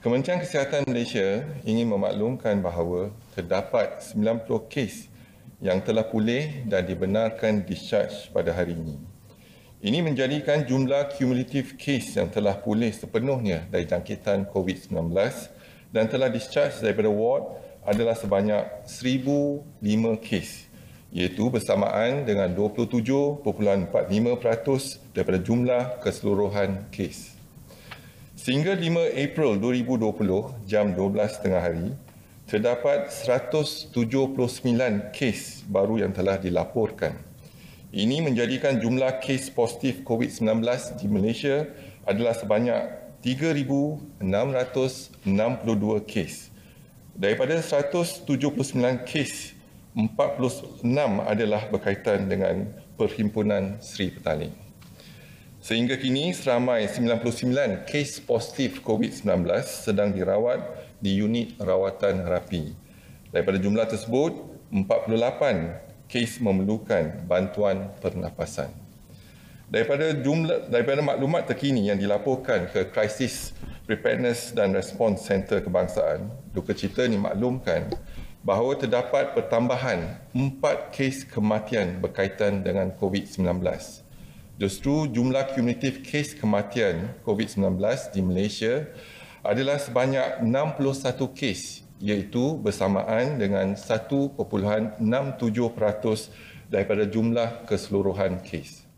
Kementerian Kesihatan Malaysia ingin memaklumkan bahawa terdapat 90 kes yang telah pulih dan dibenarkan discharge pada hari ini. Ini menjadikan jumlah kumulatif kes yang telah pulih sepenuhnya dari jangkitan COVID-19 dan telah discharge daripada ward adalah sebanyak 1,005 kes iaitu bersamaan dengan 27.45% daripada jumlah keseluruhan kes. Sehingga 5 April 2020 jam 12.30 hari, terdapat 179 kes baru yang telah dilaporkan. Ini menjadikan jumlah kes positif COVID-19 di Malaysia adalah sebanyak 3,662 kes. Daripada 179 kes, 46 adalah berkaitan dengan Perhimpunan Seri Petaling. Sehingga kini seramai 99 kes positif COVID-19 sedang dirawat di unit rawatan rapi. Daripada jumlah tersebut, 48 kes memerlukan bantuan pernafasan. Daripada jumlah daripada maklumat terkini yang dilaporkan ke Crisis Preparedness dan Response Center Kebangsaan, Duka Cita ini maklumkan bahawa terdapat pertambahan 4 kes kematian berkaitan dengan COVID-19. Justru jumlah kumulatif kes kematian COVID-19 di Malaysia adalah sebanyak 61 kes iaitu bersamaan dengan 1.67% daripada jumlah keseluruhan kes.